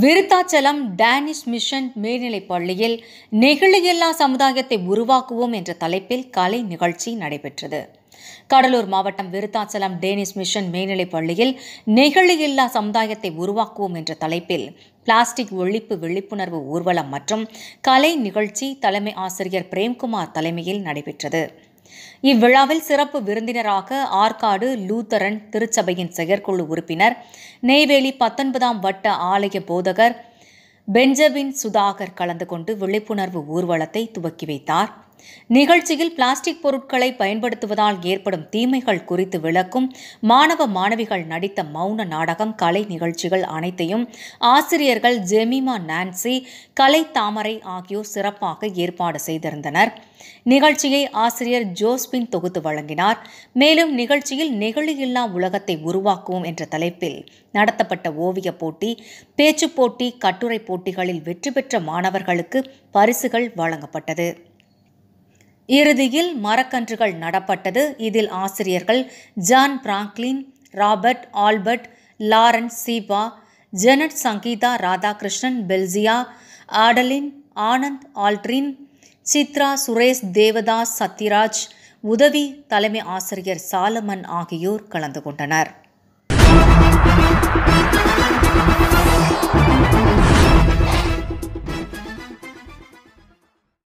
Virudhachalam Danish mission மேல்நிலைப் பள்ளியில் நெகிழியில்லா சமுதாயத்தை உருவாக்குவோம் என்ற தலைப்பில் கலை நிகழ்ச்சி நடைபெற்றது கடலூர் மாவட்டம் விருத்தாச்சலம் டேனிஷ் மிஷன் மேல்நிலைப் பள்ளியில் நெகிழியில்லா சமுதாயத்தை உருவாக்குவோம் என்ற தலைப்பில் பிளாஸ்டிக் ஒழிப்பு விழிப்புணர்வு ஊர்வலம் மற்றும் கலை நிகழ்ச்சி தலைமை ஆசிரியர் பிரேம்குமார் தலைமையில் நடைபெற்றது இவ்விழாவில் சிறப்பு விருந்தினராக ஆற்காடு லூத்தரன் திருச்சபையின் செயற்குழு உறுப்பினர் நெய்வேலி பத்தொன்பதாம் வட்ட ஆலய போதகர் பெஞ்சமின் சுதாகர் கலந்து கொண்டு விழிப்புணர்வு ஊர்வலத்தை துவக்கி வைத்தார் நிகழ்ச்சியில் பிளாஸ்டிக் பொருட்களை பயன்படுத்துவதால் ஏற்படும் தீமைகள் குறித்து விளக்கும் மாணவ மாணவிகள் நடித்த மௌன நாடகம் கலை நிகழ்ச்சிகள் அனைத்தையும் ஆசிரியர்கள் ஜெமிமா நான்சி கலை தாமரை ஆகியோர் சிறப்பாக ஏற்பாடு செய்திருந்தனர் நிகழ்ச்சியை ஆசிரியர் ஜோஸ்பின் தொகுத்து வழங்கினார் மேலும் நிகழ்ச்சியில் நெகிழியில்லா உலகத்தை உருவாக்குவோம் என்ற தலைப்பில் நடத்தப்பட்ட ஓவியப் போட்டி பேச்சு போட்டி கட்டுரை போட்டிகளில் வெற்றி பெற்ற மாணவர்களுக்கு பரிசுகள் வழங்கப்பட்டது இறுதியில் மரக்கன்றுகள் நடப்பட்டது இதில் ஆசிரியர்கள் John Franklin Robert Albert Lawrence Sheeba Janet Sangeetha Radhakrishnan Belsia Adeline Anand Aldrin Chitra Suresh Devadas Sathyaraj உதவி தலைமை ஆசிரியர் சாலமன் ஆகியோர் கலந்து கொண்டனர்